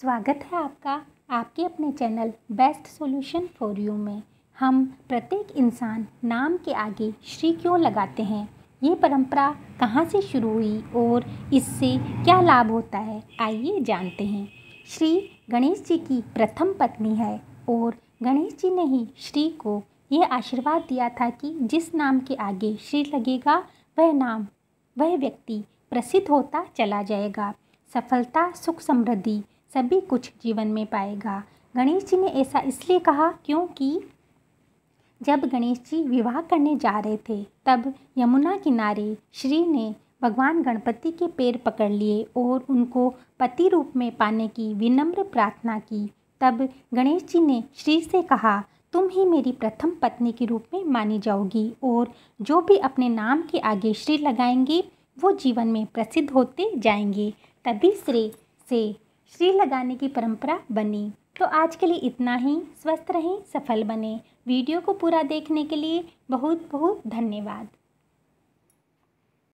स्वागत है आपका आपके अपने channel best solution for you में हम प्रत्येक इंसान नाम के आगे श्री क्यों लगाते हैं ये परंपरा कहाँ से शुरू हुई और इससे क्या लाभ होता है आइए जानते हैं श्री गणेश जी की प्रथम पत्नी है और गणेश जी ने ही श्री को यह आशीर्वाद दिया था कि जिस नाम के आगे श्री लगेगा वह नाम वह व्यक्ति प्रसिद्ध होता चला जाएगा सफलता सुख समृद्धि सभी कुछ जीवन में पाएगा गणेश जी ने ऐसा इसलिए कहा क्योंकि जब गणेश जी विवाह करने जा रहे थे तब यमुना किनारे श्री ने भगवान गणपति के पैर पकड़ लिए और उनको पति रूप में पाने की विनम्र प्रार्थना की तब गणेश जी ने श्री से कहा तुम ही मेरी प्रथम पत्नी के रूप में मानी जाओगी और जो भी अपने नाम के आगे श्री लगाएंगे वो जीवन में प्रसिद्ध होते जाएंगे तभी श्री से श्री लगाने की परंपरा बनी तो आज के लिए इतना ही स्वस्थ रहें सफल बने वीडियो को पूरा देखने के लिए बहुत बहुत धन्यवाद